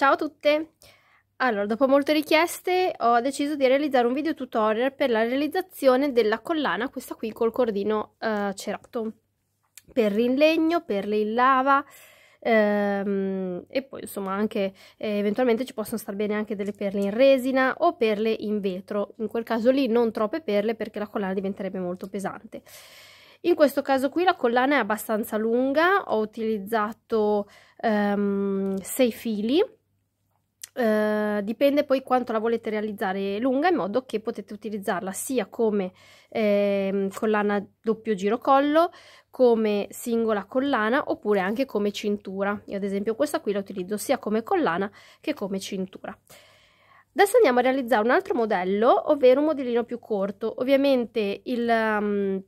Ciao a tutte! Allora, dopo molte richieste ho deciso di realizzare un video tutorial per la realizzazione della collana, questa qui col cordino eh, cerato, per in legno, per le in lava ehm, e poi insomma anche eh, eventualmente ci possono star bene anche delle perle in resina o perle in vetro, in quel caso lì non troppe perle perché la collana diventerebbe molto pesante. In questo caso qui la collana è abbastanza lunga, ho utilizzato 6 ehm, fili eh, dipende poi quanto la volete realizzare lunga in modo che potete utilizzarla sia come eh, collana doppio giro collo come singola collana oppure anche come cintura io ad esempio questa qui la utilizzo sia come collana che come cintura adesso andiamo a realizzare un altro modello ovvero un modellino più corto ovviamente il um,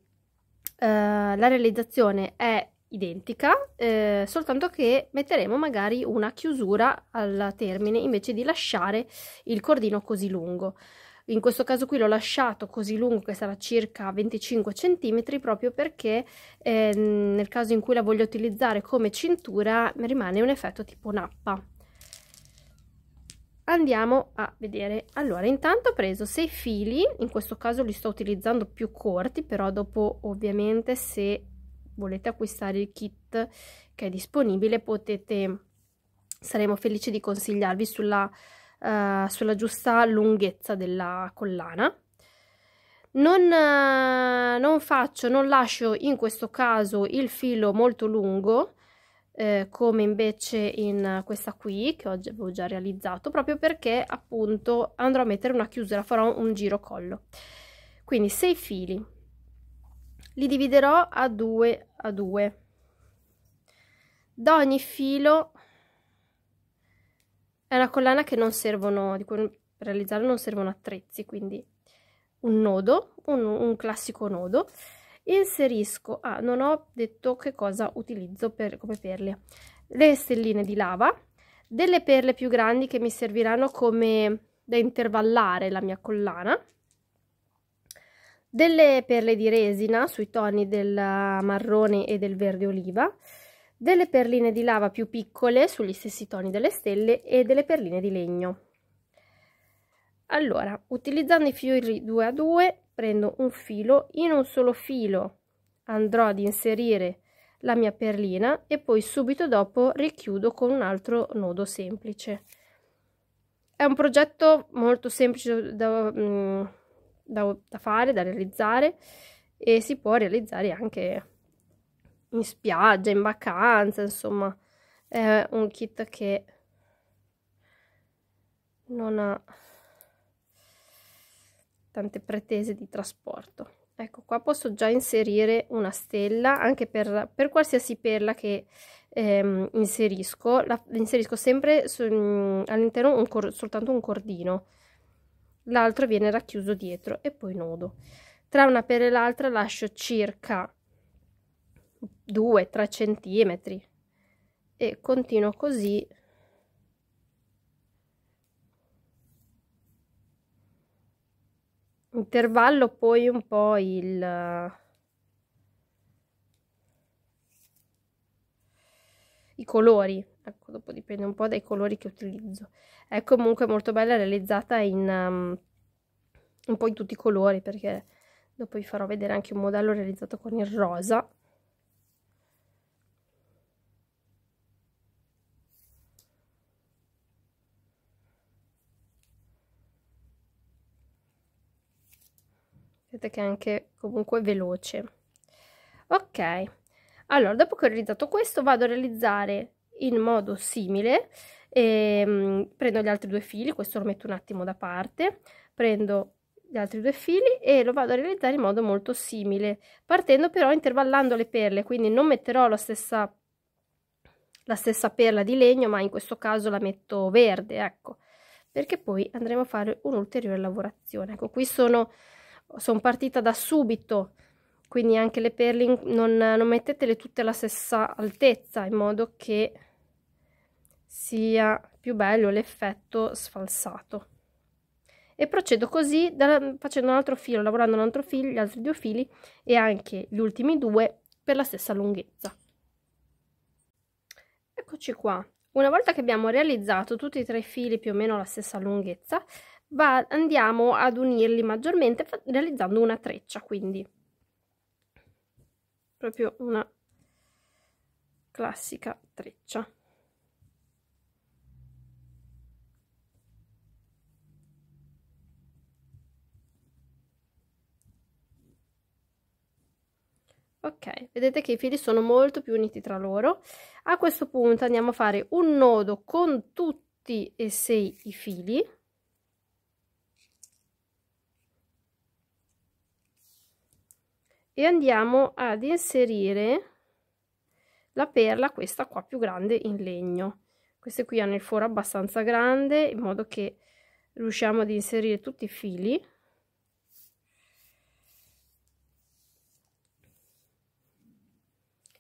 Uh, la realizzazione è identica, eh, soltanto che metteremo magari una chiusura al termine invece di lasciare il cordino così lungo. In questo caso qui l'ho lasciato così lungo che sarà circa 25 cm proprio perché eh, nel caso in cui la voglio utilizzare come cintura rimane un effetto tipo nappa. Andiamo a vedere. Allora, intanto ho preso 6 fili, in questo caso li sto utilizzando più corti, però dopo ovviamente se volete acquistare il kit che è disponibile potete saremo felici di consigliarvi sulla, uh, sulla giusta lunghezza della collana non, uh, non, faccio non lascio in questo caso il filo molto lungo eh, come invece in questa qui che oggi avevo già realizzato proprio perché appunto andrò a mettere una chiusura farò un giro collo quindi sei fili li dividerò a due a 2 da ogni filo è una collana che non servono di cui realizzare non servono attrezzi quindi un nodo un, un classico nodo inserisco ah non ho detto che cosa utilizzo per, come perle le stelline di lava delle perle più grandi che mi serviranno come da intervallare la mia collana delle perle di resina sui toni del marrone e del verde oliva, delle perline di lava più piccole sugli stessi toni delle stelle e delle perline di legno. Allora, utilizzando i fiori 2 a 2, prendo un filo, in un solo filo andrò ad inserire la mia perlina e poi subito dopo richiudo con un altro nodo semplice. È un progetto molto semplice da, da, mm, da, da fare, da realizzare e si può realizzare anche in spiaggia, in vacanza, insomma è un kit che non ha tante pretese di trasporto. Ecco qua posso già inserire una stella anche per, per qualsiasi perla che ehm, inserisco, la, inserisco sempre all'interno un soltanto un cordino l'altro viene racchiuso dietro e poi nodo tra una pera e l'altra lascio circa 2-3 centimetri e continuo così intervallo poi un po' il i colori, ecco, dopo dipende un po' dai colori che utilizzo. È comunque molto bella realizzata in um, un po' in tutti i colori, perché dopo vi farò vedere anche un modello realizzato con il rosa. Vedete che è anche comunque veloce. Ok. Allora, dopo che ho realizzato questo, vado a realizzare in modo simile. Ehm, prendo gli altri due fili, questo lo metto un attimo da parte, prendo gli altri due fili e lo vado a realizzare in modo molto simile, partendo però intervallando le perle, quindi non metterò la stessa, la stessa perla di legno, ma in questo caso la metto verde, ecco, perché poi andremo a fare un'ulteriore lavorazione. Ecco, qui sono, sono partita da subito quindi anche le perle non, non mettetele tutte alla stessa altezza in modo che sia più bello l'effetto sfalsato e procedo così da, facendo un altro filo lavorando un altro filo gli altri due fili e anche gli ultimi due per la stessa lunghezza eccoci qua una volta che abbiamo realizzato tutti e tre i fili più o meno la stessa lunghezza va, andiamo ad unirli maggiormente realizzando una treccia quindi proprio una classica treccia. Ok, vedete che i fili sono molto più uniti tra loro. A questo punto andiamo a fare un nodo con tutti e sei i fili. e andiamo ad inserire la perla questa qua più grande in legno queste qui hanno il foro abbastanza grande in modo che riusciamo ad inserire tutti i fili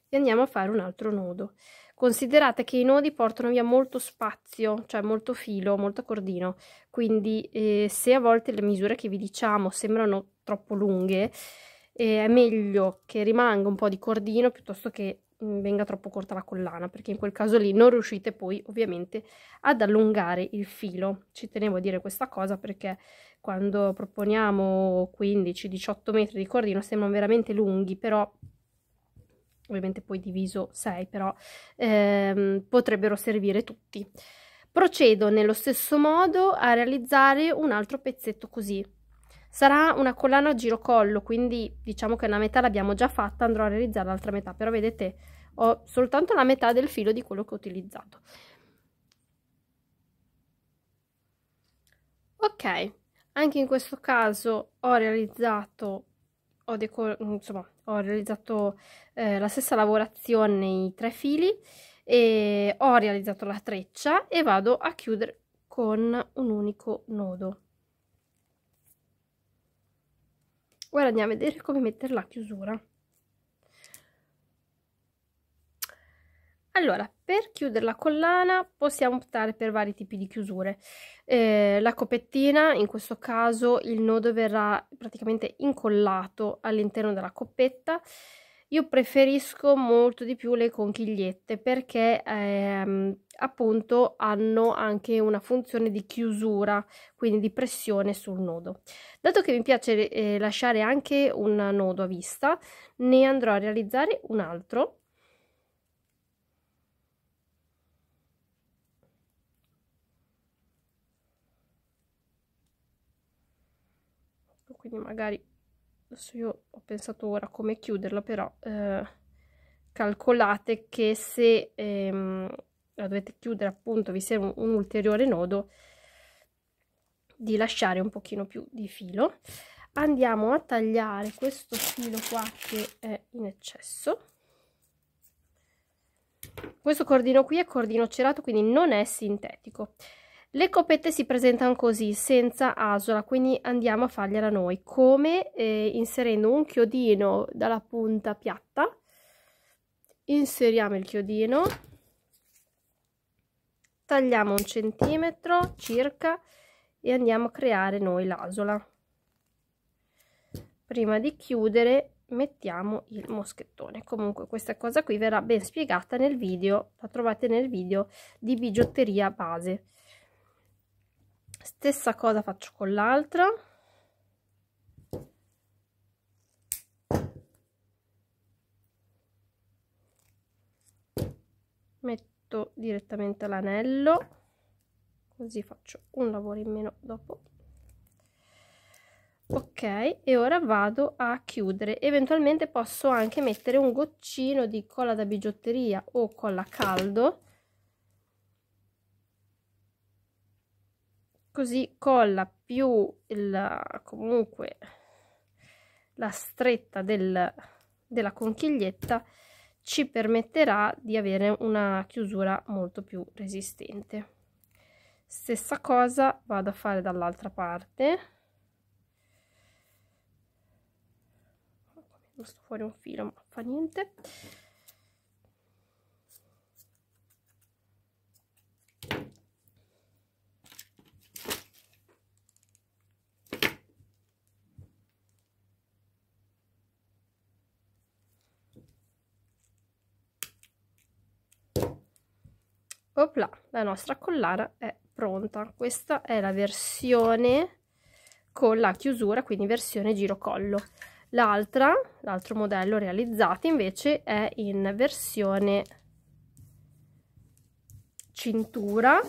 e andiamo a fare un altro nodo considerate che i nodi portano via molto spazio cioè molto filo molto cordino quindi eh, se a volte le misure che vi diciamo sembrano troppo lunghe eh, è meglio che rimanga un po' di cordino piuttosto che mm, venga troppo corta la collana perché in quel caso lì non riuscite poi ovviamente ad allungare il filo ci tenevo a dire questa cosa perché quando proponiamo 15-18 metri di cordino sembrano veramente lunghi però ovviamente poi diviso 6 però ehm, potrebbero servire tutti procedo nello stesso modo a realizzare un altro pezzetto così Sarà una collana a girocollo, quindi diciamo che una metà l'abbiamo già fatta, andrò a realizzare l'altra metà, però vedete ho soltanto la metà del filo di quello che ho utilizzato. Ok, anche in questo caso ho realizzato, ho insomma, ho realizzato eh, la stessa lavorazione nei tre fili e ho realizzato la treccia e vado a chiudere con un unico nodo. ora andiamo a vedere come mettere la chiusura allora per chiudere la collana possiamo optare per vari tipi di chiusure eh, la coppettina in questo caso il nodo verrà praticamente incollato all'interno della coppetta io preferisco molto di più le conchigliette perché ehm, appunto hanno anche una funzione di chiusura, quindi di pressione sul nodo. Dato che mi piace eh, lasciare anche un nodo a vista, ne andrò a realizzare un altro. quindi magari adesso io ho pensato ora come chiuderla però eh, calcolate che se ehm, la dovete chiudere appunto vi serve un, un, ulteriore nodo di lasciare un pochino più di filo andiamo a tagliare questo filo qua che è in eccesso questo cordino qui è cordino cerato quindi non è sintetico le copette si presentano così, senza asola, quindi andiamo a fargliela noi. Come? Eh, inserendo un chiodino dalla punta piatta, inseriamo il chiodino, tagliamo un centimetro circa e andiamo a creare noi l'asola. Prima di chiudere mettiamo il moschettone comunque questa cosa qui verrà ben spiegata nel video la trovate nel video di bigiotteria base stessa cosa faccio con l'altra metto direttamente l'anello così faccio un lavoro in meno dopo ok e ora vado a chiudere eventualmente posso anche mettere un goccino di colla da bigiotteria o colla caldo così colla più il, comunque la stretta del, della conchiglietta ci permetterà di avere una chiusura molto più resistente stessa cosa vado a fare dall'altra parte sto fuori un filo ma fa niente Opla, la nostra collana è pronta. Questa è la versione con la chiusura, quindi versione girocollo. L'altra, l'altro modello realizzato invece è in versione cintura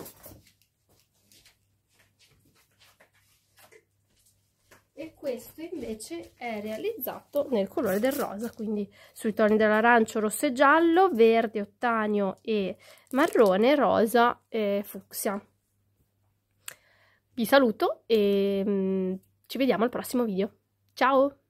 e questo invece è realizzato nel colore del rosa quindi sui toni dell'arancio rosso e giallo verde ottanio e marrone rosa e fucsia vi saluto e mm, ci vediamo al prossimo video ciao